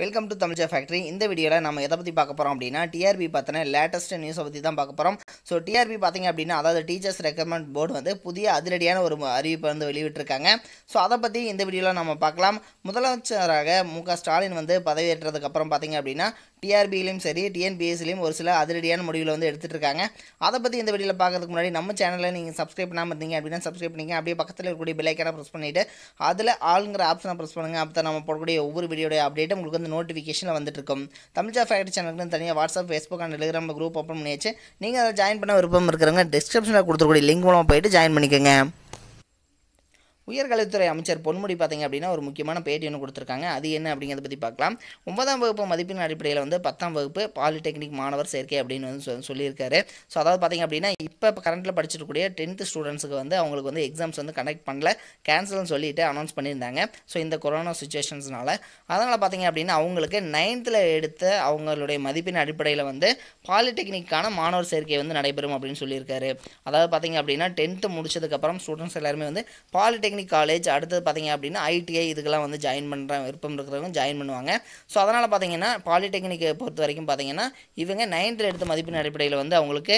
welcome to தமிழ்ச்சா factory இந்த வீடியோவில் நம்ம எதை பற்றி பார்க்க போகிறோம் அப்படின்னா டிஆர்பி பார்த்தினா லேட்டஸ்ட் நியூஸை பற்றி தான் பார்க்க போகிறோம் ஸோ டிஆர்பி பார்த்திங்க அப்படின்னா அதாவது டீச்சர்ஸ் ரெக்கமெண்ட் போர்டு வந்து புதிய அதிரடியான ஒரு அறிவிப்பை வந்து வெளியிட்டிருக்காங்க ஸோ அதை பற்றி இந்த வீடியோவில் நம்ம பார்க்கலாம் முதலமைச்சராக மு ஸ்டாலின் வந்து பதவியேற்றதுக்கப்புறம் பார்த்திங்க அப்படின்னா டிஆர்பியிலையும் சரி டிஎன்பிஎஸ்லையும் ஒரு சில அதிரடியான முடிவில் வந்து எடுத்துகிட்டு இருக்காங்க அதை பற்றி இந்த வீடியோவில் பார்க்கறதுக்கு முன்னாடி நம்ம சேனலில் நீங்கள் சப்ஸ்கிரைப் பண்ணாமல் இருந்தீங்க அப்படின்னா சப்ஸ்கிரைப் பண்ணிங்க அப்படியே பக்கத்தில் இருக்கக்கூடிய பில்லைக்கான ப்ரெஸ் பண்ணிவிட்டு அதில் ஆளுங்கிற ஆப்ஷனை ப்ரெஸ் பண்ணுங்கள் அப்போ நம்ம போடக்கூடிய ஒவ்வொரு வீடியோடைய அப்டேட்டும் உங்களுக்கு வந்து நோட்டிஃபிகேஷனில் வந்துட்டுருக்கும் தமிழ்ச்சா ஃபேக்ட்ரி சேனலுக்குன்னு தனியாக WhatsApp Facebook and Telegram group open பண்ணியாச்சு நீங்கள் அதை ஜாயின் பண்ண விருப்பம் இருக்கிறவங்க டிஸ்கிரிப்ஷனில் கொடுத்துருக்கூடிய லிங்க் மூலமாக போயிட்டு ஜாயின் பண்ணிக்கோங்க உயர்கல்வித்துறை அமைச்சர் பொன்முடி பார்த்திங்க அப்படின்னா ஒரு முக்கியமான பேட்டி ஒன்று கொடுத்துருக்காங்க அது என்ன அப்படிங்கிறத பற்றி பார்க்கலாம் ஒன்பதாம் வகுப்பு மதிப்பின் அடிப்படையில் வந்து பத்தாம் வகுப்பு பாலிடெக்னிக் மாணவர் சேர்க்கை அப்படின்னு வந்து சொல்லியிருக்காரு ஸோ அதாவது பார்த்திங்க அப்படின்னா இப்போ கரண்ட்டில் படிச்சிருக்கக்கூடிய டென்த்து ஸ்டூடெண்ட்ஸுக்கு வந்து அவங்களுக்கு வந்து எக்ஸாம்ஸ் வந்து கண்டக்ட் பண்ணல கேன்சல்னு சொல்லிட்டு அனௌன்ஸ் பண்ணியிருந்தாங்க ஸோ இந்த கொரோனா சுச்சுவேஷன்ஸ்னால அதனால் பார்த்திங்க அப்படின்னா அவங்களுக்கு நைன்த்தில் எடுத்த அவங்களுடைய மதிப்பின் அடிப்படையில் வந்து பாலிடெக்னிக்கான மாணவர் சேர்க்கை வந்து நடைபெறும் அப்படின்னு சொல்லியிருக்காரு அதாவது பார்த்திங்க அப்படின்னா டென்த்து முடிச்சதுக்கப்புறம் ஸ்டூடெண்ட்ஸ் எல்லாருமே வந்து பாலிடெக்னிக் பாலிடெக்னிக் காலேஜ் அடுத்தது பார்த்திங்க அப்படின்னா ஐடிஐ இதுக்கெல்லாம் வந்து ஜாயின் பண்ணுற விருப்பம் இருக்கிறவங்க ஜாயின் பண்ணுவாங்க ஸோ அதனால் பார்த்திங்கன்னா பாலிடெக்னிக்கை பொறுத்த வரைக்கும் பார்த்திங்கன்னா இவங்க நைன்த்தில் எடுத்த மதிப்பின் அடிப்படையில் வந்து அவங்களுக்கு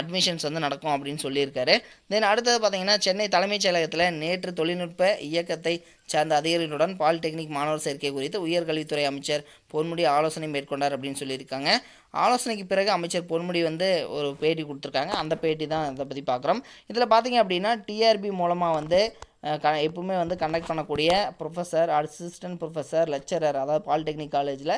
அட்மிஷன்ஸ் வந்து நடக்கும் அப்படின்னு சொல்லியிருக்காரு தென் அடுத்தது பார்த்திங்கன்னா சென்னை தலைமைச் செயலகத்தில் நேற்று தொழில்நுட்ப இயக்கத்தை சார்ந்த அதிகாரிகளுடன் பாலிடெக்னிக் மாணவர் சேர்க்கை குறித்து உயர்கல்வித்துறை அமைச்சர் பொன்முடி ஆலோசனை மேற்கொண்டார் அப்படின்னு சொல்லியிருக்காங்க ஆலோசனைக்கு பிறகு அமைச்சர் பொன்முடி வந்து ஒரு பேட்டி கொடுத்துருக்காங்க அந்த பேட்டி தான் இதை பற்றி பார்க்குறோம் இதில் பார்த்திங்க அப்படின்னா டிஆர்பி மூலமாக வந்து க எப்பவுமே வந்து கண்டக்ட் பண்ணக்கூடிய ப்ரொஃபஸர் அசிஸ்டன்ட் ப்ரொஃபஸர் லெக்சரர் அதாவது பாலிடெக்னிக் காலேஜில்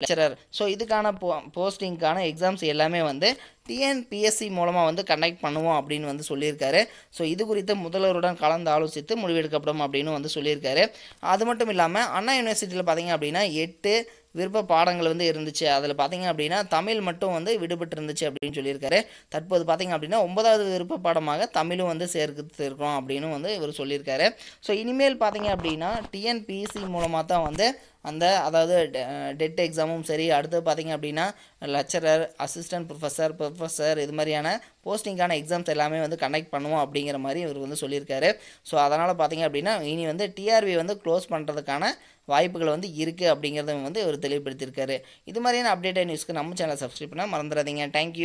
லெக்சரர் ஸோ இதுக்கான போ போஸ்டிங்க்கான எக்ஸாம்ஸ் எல்லாமே வந்து டிஎன்பிஎஸ்சி மூலமாக வந்து கண்டக்ட் பண்ணுவோம் அப்படின்னு வந்து சொல்லியிருக்காரு ஸோ இது குறித்து முதல்வருடன் கலந்து ஆலோசித்து முடிவெடுக்கப்படும் அப்படின்னு வந்து சொல்லியிருக்காரு அது மட்டும் இல்லாமல் அண்ணா யூனிவர்சிட்டியில் பார்த்திங்க அப்படின்னா எட்டு விருப்ப பாடங்கள் வந்து இருந்துச்சு அதில் பார்த்தீங்க அப்படின்னா தமிழ் மட்டும் வந்து விடுபட்டு இருந்துச்சு அப்படின்னு சொல்லியிருக்காரு தற்போது பார்த்திங்க அப்படின்னா ஒன்பதாவது விருப்ப பாடமாக தமிழும் வந்து சேர்க்கிறோம் அப்படின்னு வந்து இவர் சொல்லியிருக்காரு ஸோ இனிமேல் பார்த்தீங்க அப்படின்னா டிஎன்பிஎஸ்சி மூலமாக தான் வந்து அந்த அதாவது டெட் எக்ஸாமும் சரி அடுத்து பார்த்திங்க அப்படின்னா லெக்சரர் அசிஸ்டன்ட் ப்ரொஃபஸர் ப்ரொஃபஸர் இது மாதிரியான போஸ்டிங்கான எக்ஸாம்ஸ் எல்லாமே வந்து கண்டக்ட் பண்ணுவோம் அப்படிங்கிற மாதிரி இவர் வந்து சொல்லியிருக்காரு ஸோ அதனால் பார்த்திங்க அப்படின்னா இனி வந்து டிஆர்பி வந்து க்ளோஸ் பண்ணுறதுக்கான வாய்ப்புகள் வந்து இருக்குது அப்படிங்கிறத வந்து இவர் தெளிவுபடுத்தியிருக்காரு இது மாதிரியான அப்டேட்டட் நியூஸ்க்கு நம்ம சேனலை சப்ஸ்கிரைப் பண்ணால் மறந்துடாதீங்க தேங்க்யூ